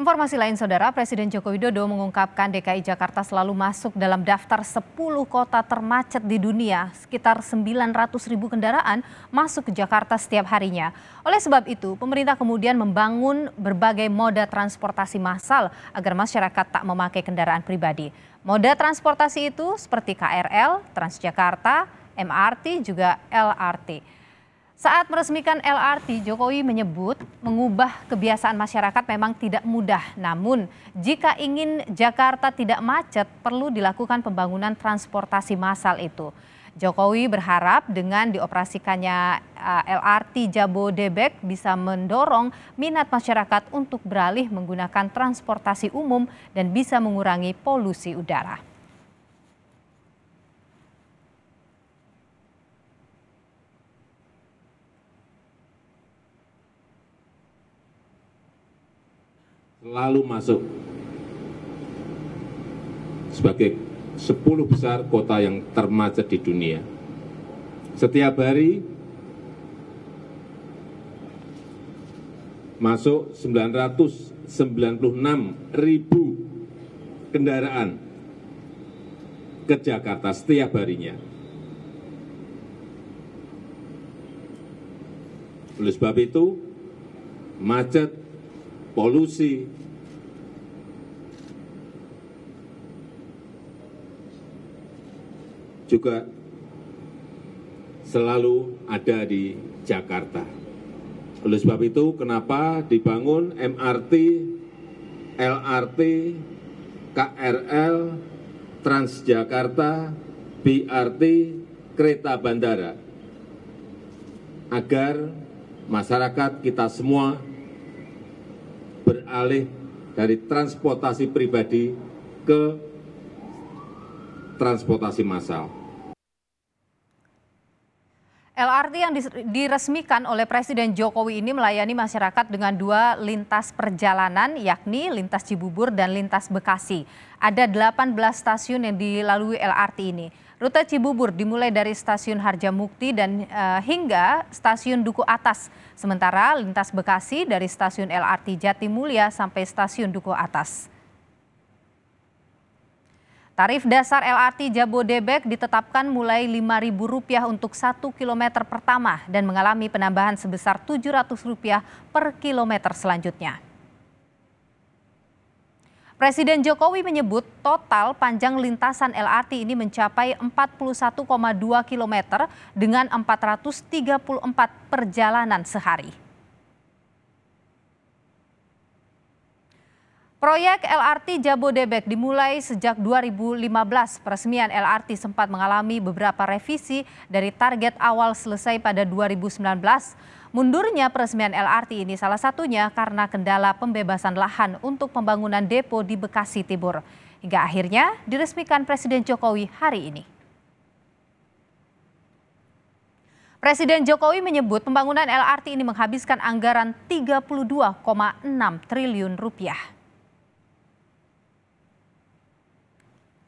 Informasi lain Saudara, Presiden Joko Widodo mengungkapkan DKI Jakarta selalu masuk dalam daftar 10 kota termacet di dunia. Sekitar 900 ribu kendaraan masuk ke Jakarta setiap harinya. Oleh sebab itu, pemerintah kemudian membangun berbagai moda transportasi massal agar masyarakat tak memakai kendaraan pribadi. Moda transportasi itu seperti KRL, Transjakarta, MRT, juga LRT. Saat meresmikan LRT, Jokowi menyebut mengubah kebiasaan masyarakat memang tidak mudah. Namun, jika ingin Jakarta tidak macet, perlu dilakukan pembangunan transportasi massal itu. Jokowi berharap dengan dioperasikannya eh, LRT Jabodebek bisa mendorong minat masyarakat untuk beralih menggunakan transportasi umum dan bisa mengurangi polusi udara. selalu masuk sebagai sepuluh besar kota yang termacet di dunia. Setiap hari masuk 996 ribu kendaraan ke Jakarta setiap harinya. Oleh sebab itu, macet polusi, juga selalu ada di Jakarta. Oleh sebab itu, kenapa dibangun MRT, LRT, KRL, Transjakarta, BRT, kereta bandara, agar masyarakat kita semua beralih dari transportasi pribadi ke transportasi massal LRT yang diresmikan oleh Presiden Jokowi ini melayani masyarakat dengan dua lintas perjalanan, yakni lintas Cibubur dan lintas Bekasi. Ada 18 stasiun yang dilalui LRT ini. Rute Cibubur dimulai dari stasiun Harjamukti dan e, hingga stasiun Duku Atas. Sementara lintas Bekasi dari stasiun LRT Jatimulya sampai stasiun Duku Atas. Tarif dasar LRT Jabodebek ditetapkan mulai Rp5.000 untuk 1 kilometer pertama dan mengalami penambahan sebesar Rp700 per kilometer selanjutnya. Presiden Jokowi menyebut total panjang lintasan LRT ini mencapai 41,2 kilometer dengan 434 perjalanan sehari. Proyek LRT Jabodebek dimulai sejak 2015. Peresmian LRT sempat mengalami beberapa revisi dari target awal selesai pada 2019. Mundurnya peresmian LRT ini salah satunya karena kendala pembebasan lahan untuk pembangunan depo di Bekasi Timur. Hingga akhirnya diresmikan Presiden Jokowi hari ini. Presiden Jokowi menyebut pembangunan LRT ini menghabiskan anggaran 32,6 triliun rupiah.